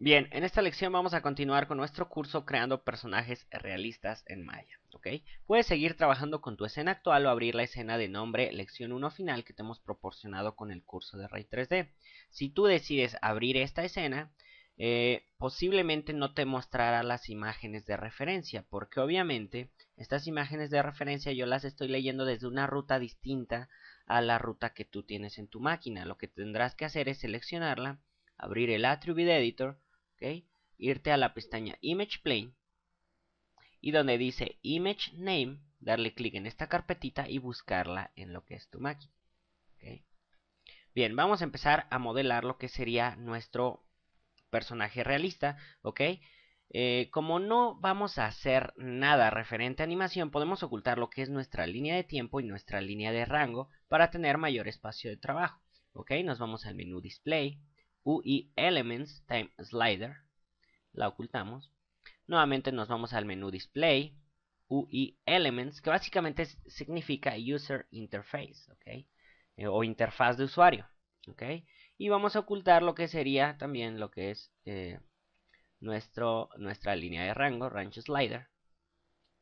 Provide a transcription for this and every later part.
Bien, en esta lección vamos a continuar con nuestro curso creando personajes realistas en Maya, ¿ok? Puedes seguir trabajando con tu escena actual o abrir la escena de nombre lección 1 final que te hemos proporcionado con el curso de Ray 3D. Si tú decides abrir esta escena, eh, posiblemente no te mostrará las imágenes de referencia, porque obviamente estas imágenes de referencia yo las estoy leyendo desde una ruta distinta a la ruta que tú tienes en tu máquina. Lo que tendrás que hacer es seleccionarla, abrir el Attribute Editor, Irte a la pestaña Image Plane y donde dice Image Name, darle clic en esta carpetita y buscarla en lo que es tu máquina. Bien, vamos a empezar a modelar lo que sería nuestro personaje realista, ¿ok? Eh, como no vamos a hacer nada referente a animación, podemos ocultar lo que es nuestra línea de tiempo y nuestra línea de rango para tener mayor espacio de trabajo. ¿Ok? Nos vamos al menú Display, UI Elements Time Slider, la ocultamos. Nuevamente nos vamos al menú Display, UI Elements, que básicamente significa User Interface, ¿ok? Eh, o interfaz de usuario, ¿ok? Y vamos a ocultar lo que sería también lo que es eh, nuestro, nuestra línea de rango, Range Slider.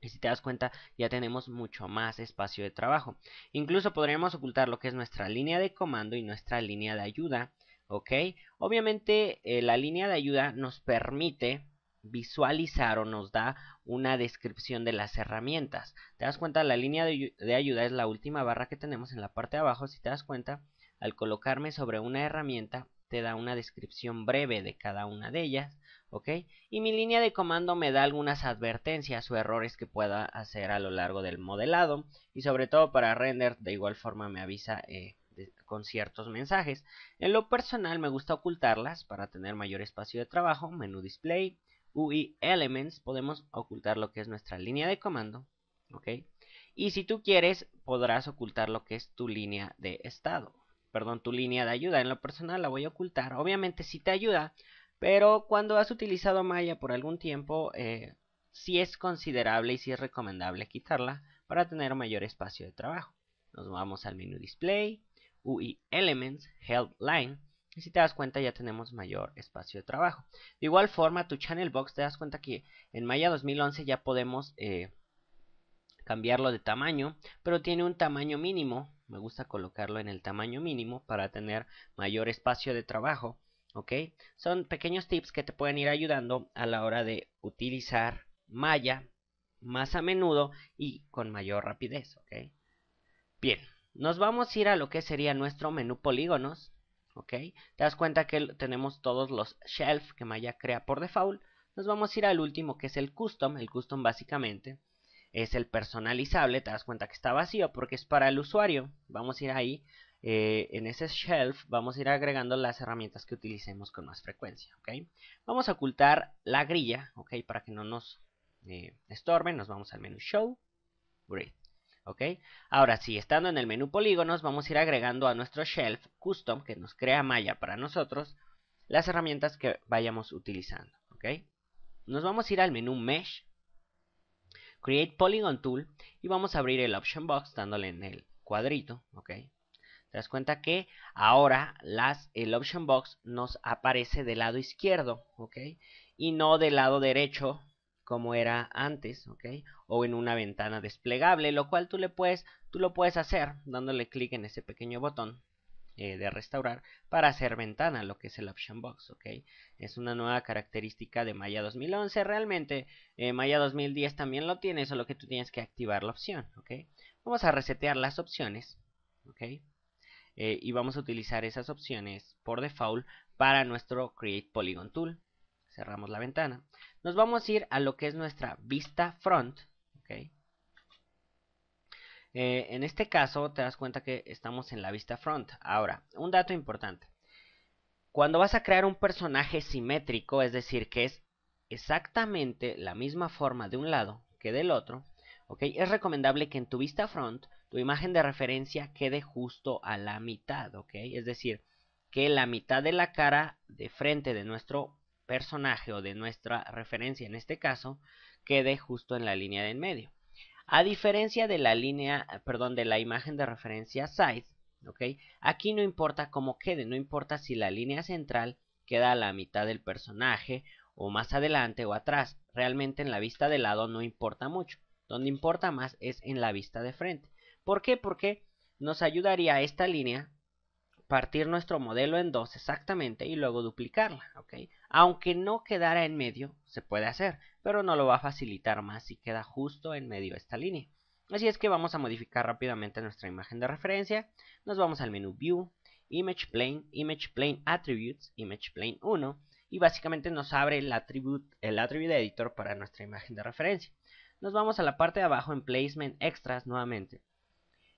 Y si te das cuenta, ya tenemos mucho más espacio de trabajo. Incluso podríamos ocultar lo que es nuestra línea de comando y nuestra línea de ayuda ¿ok? Obviamente eh, la línea de ayuda nos permite visualizar o nos da una descripción de las herramientas. Te das cuenta, la línea de, ayuda es la última barra que tenemos en la parte de abajo. Si te das cuenta, al colocarme sobre una herramienta, te da una descripción breve de cada una de ellas. ¿Ok? Y mi línea de comando me da algunas advertencias o errores que pueda hacer a lo largo del modelado. Y sobre todo para render, de igual forma me avisa eh, con ciertos mensajes. En lo personal me gusta ocultarlas para tener mayor espacio de trabajo, menú display, UI elements, podemos ocultar lo que es nuestra línea de comando, ¿ok? Y si tú quieres, podrás ocultar lo que es tu línea de estado, perdón, tu línea de ayuda. En lo personal la voy a ocultar, obviamente si te ayuda, pero cuando has utilizado Maya por algún tiempo, eh, si es considerable y si es recomendable quitarla para tener mayor espacio de trabajo. Nos vamos al menú display, UI Elements, Help Line. Y si te das cuenta ya tenemos mayor espacio de trabajo. De igual forma, tu channel box te das cuenta que en Maya 2011 ya podemos eh, cambiarlo de tamaño, pero tiene un tamaño mínimo. Me gusta colocarlo en el tamaño mínimo para tener mayor espacio de trabajo. ¿Ok? Son pequeños tips que te pueden ir ayudando a la hora de utilizar Maya más a menudo y con mayor rapidez. ¿Ok? Bien. Nos vamos a ir a lo que sería nuestro menú polígonos. ¿Ok? Te das cuenta que tenemos todos los shelf que Maya crea por default. Nos vamos a ir al último que es el custom. El custom básicamente es el personalizable. Te das cuenta que está vacío porque es para el usuario. Vamos a ir ahí. Eh, en ese shelf vamos a ir agregando las herramientas que utilicemos con más frecuencia. ¿ok? Vamos a ocultar la grilla. ¿ok? Para que no nos eh, estorben Nos vamos al menú show. Grid. ¿ok? Ahora sí, estando en el menú polígonos, vamos a ir agregando a nuestro shelf custom que nos crea malla para nosotros las herramientas que vayamos utilizando, ¿ok? Nos vamos a ir al menú Mesh, Create Polygon Tool y vamos a abrir el Option Box dándole en el cuadrito, ¿ok? Te das cuenta que ahora las, el Option Box nos aparece del lado izquierdo, ¿ok? Y no del lado derecho como era antes, ¿ok? O en una ventana desplegable, lo cual tú le puedes, tú lo puedes hacer dándole clic en ese pequeño botón eh, de restaurar para hacer ventana, lo que es el option box, ¿ok? Es una nueva característica de Maya 2011, realmente eh, Maya 2010 también lo tiene, solo que tú tienes que activar la opción, ¿ok? Vamos a resetear las opciones, ¿ok? Eh, y vamos a utilizar esas opciones por default para nuestro Create Polygon Tool cerramos la ventana. Nos vamos a ir a lo que es nuestra vista front. ¿okay? Eh, en este caso te das cuenta que estamos en la vista front. Ahora, un dato importante. Cuando vas a crear un personaje simétrico, es decir, que es exactamente la misma forma de un lado que del otro, ¿okay? es recomendable que en tu vista front tu imagen de referencia quede justo a la mitad, ¿ok? Es decir, que la mitad de la cara de frente de nuestro personaje o de nuestra referencia en este caso quede justo en la línea de en medio. A diferencia de la línea, perdón, de la imagen de referencia size, ¿ok? Aquí no importa cómo quede, no importa si la línea central queda a la mitad del personaje o más adelante o atrás. Realmente en la vista de lado no importa mucho. Donde importa más es en la vista de frente. ¿Por qué? Porque nos ayudaría esta línea partir nuestro modelo en dos exactamente y luego duplicarla, ¿ok? Aunque no quedara en medio, se puede hacer, pero no lo va a facilitar más si queda justo en medio de esta línea. Así es que vamos a modificar rápidamente nuestra imagen de referencia. Nos vamos al menú View, Image Plane, Image Plane Attributes, Image Plane 1 y básicamente nos abre el attribute, el attribute editor para nuestra imagen de referencia. Nos vamos a la parte de abajo en Placement Extras nuevamente.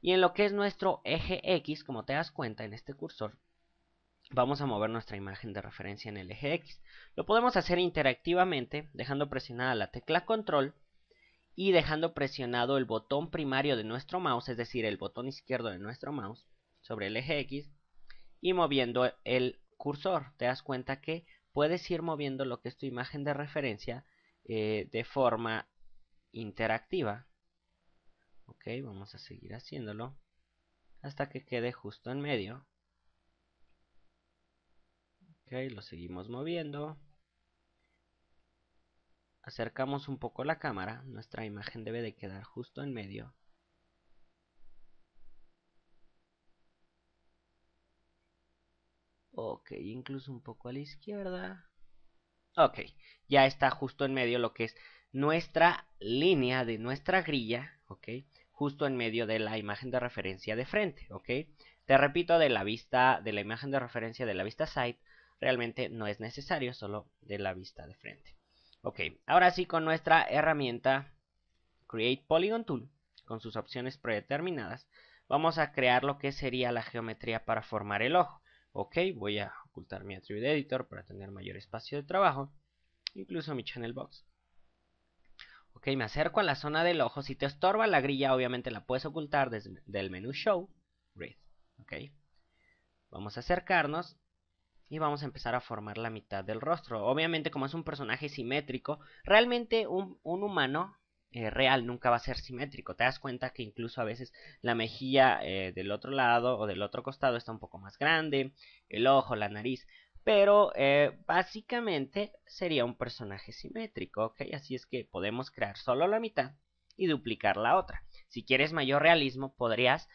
Y en lo que es nuestro eje X, como te das cuenta en este cursor, vamos a mover nuestra imagen de referencia en el eje X. Lo podemos hacer interactivamente dejando presionada la tecla control y dejando presionado el botón primario de nuestro mouse, es decir, el botón izquierdo de nuestro mouse sobre el eje X y moviendo el cursor. Te das cuenta que puedes ir moviendo lo que es tu imagen de referencia eh, de forma interactiva. Ok, vamos a seguir haciéndolo hasta que quede justo en medio ok, lo seguimos moviendo acercamos un poco la cámara, nuestra imagen debe de quedar justo en medio. Ok, incluso un poco a la izquierda. Ok, ya está justo en medio lo que es nuestra línea de nuestra grilla, ok, justo en medio de la imagen de referencia de frente, ok. Te repito, de la vista, de la imagen de referencia de la vista side realmente no es necesario, solo de la vista de frente. Ok, ahora sí con nuestra herramienta Create Polygon Tool, con sus opciones predeterminadas, vamos a crear lo que sería la geometría para formar el ojo. Ok, voy a ocultar mi attribute editor para tener mayor espacio de trabajo, incluso mi channel box. Ok, me acerco a la zona del ojo. Si te estorba la grilla, obviamente la puedes ocultar desde el menú Show, Read. Ok, vamos a acercarnos y vamos a empezar a formar la mitad del rostro. Obviamente como es un personaje simétrico, realmente un, un humano eh, real nunca va a ser simétrico. Te das cuenta que incluso a veces la mejilla eh, del otro lado o del otro costado está un poco más grande, el ojo, la nariz. Pero eh, básicamente sería un personaje simétrico, ¿ok? Así es que podemos crear solo la mitad y duplicar la otra. Si quieres mayor realismo, podrías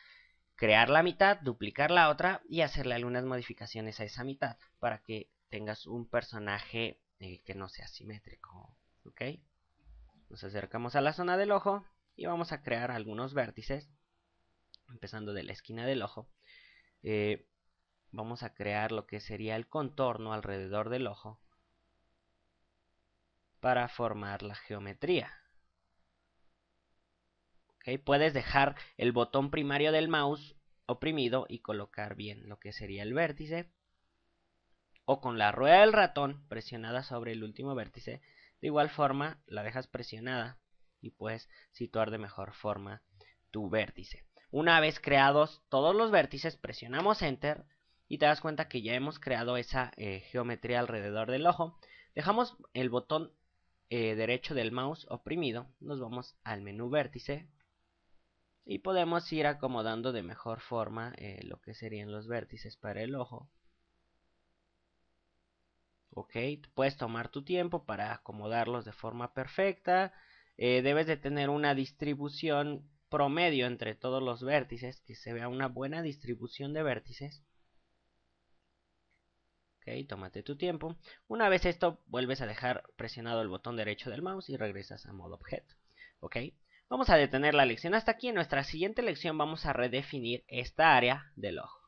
crear la mitad, duplicar la otra y hacerle algunas modificaciones a esa mitad para que tengas un personaje eh, que no sea simétrico. ¿Ok? Nos acercamos a la zona del ojo y vamos a crear algunos vértices, empezando de la esquina del ojo. Eh, vamos a crear lo que sería el contorno alrededor del ojo para formar la geometría. Puedes dejar el botón primario del mouse oprimido y colocar bien lo que sería el vértice. O con la rueda del ratón presionada sobre el último vértice. De igual forma la dejas presionada y puedes situar de mejor forma tu vértice. Una vez creados todos los vértices, presionamos Enter y te das cuenta que ya hemos creado esa eh, geometría alrededor del ojo. Dejamos el botón eh, derecho del mouse oprimido, nos vamos al menú vértice, y podemos ir acomodando de mejor forma eh, lo que serían los vértices para el ojo. Ok, puedes tomar tu tiempo para acomodarlos de forma perfecta. Eh, debes de tener una distribución promedio entre todos los vértices, que se vea una buena distribución de vértices. Ok, tómate tu tiempo. Una vez esto, vuelves a dejar presionado el botón derecho del mouse y regresas a modo objeto. Ok, Vamos a detener la lección hasta aquí. En nuestra siguiente lección vamos a redefinir esta área del ojo.